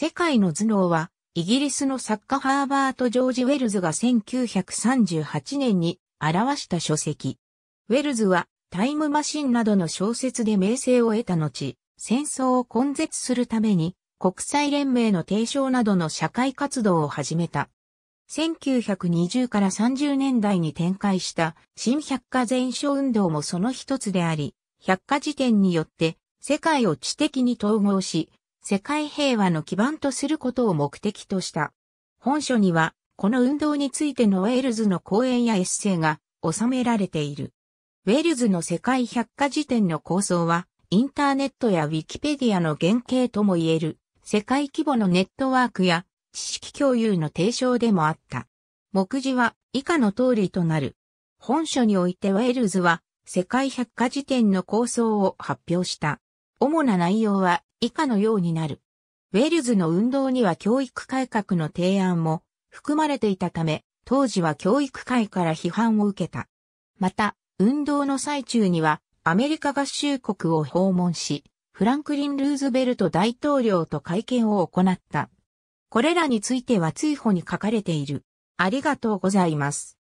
世界の頭脳は、イギリスの作家ハーバート・ジョージ・ウェルズが1938年に表した書籍。ウェルズは、タイムマシンなどの小説で名声を得た後、戦争を根絶するために、国際連盟の提唱などの社会活動を始めた。1920から30年代に展開した新百科全書運動もその一つであり、百科事典によって世界を知的に統合し、世界平和の基盤とすることを目的とした。本書には、この運動についてのウェールズの講演やエッセイが収められている。ウェールズの世界百科事典の構想は、インターネットやウィキペディアの原型とも言える、世界規模のネットワークや知識共有の提唱でもあった。目次は以下の通りとなる。本書においてウェールズは世界百科事典の構想を発表した。主な内容は以下のようになる。ウェルズの運動には教育改革の提案も含まれていたため、当時は教育界から批判を受けた。また、運動の最中にはアメリカ合衆国を訪問し、フランクリン・ルーズベルト大統領と会見を行った。これらについては追放に書かれている。ありがとうございます。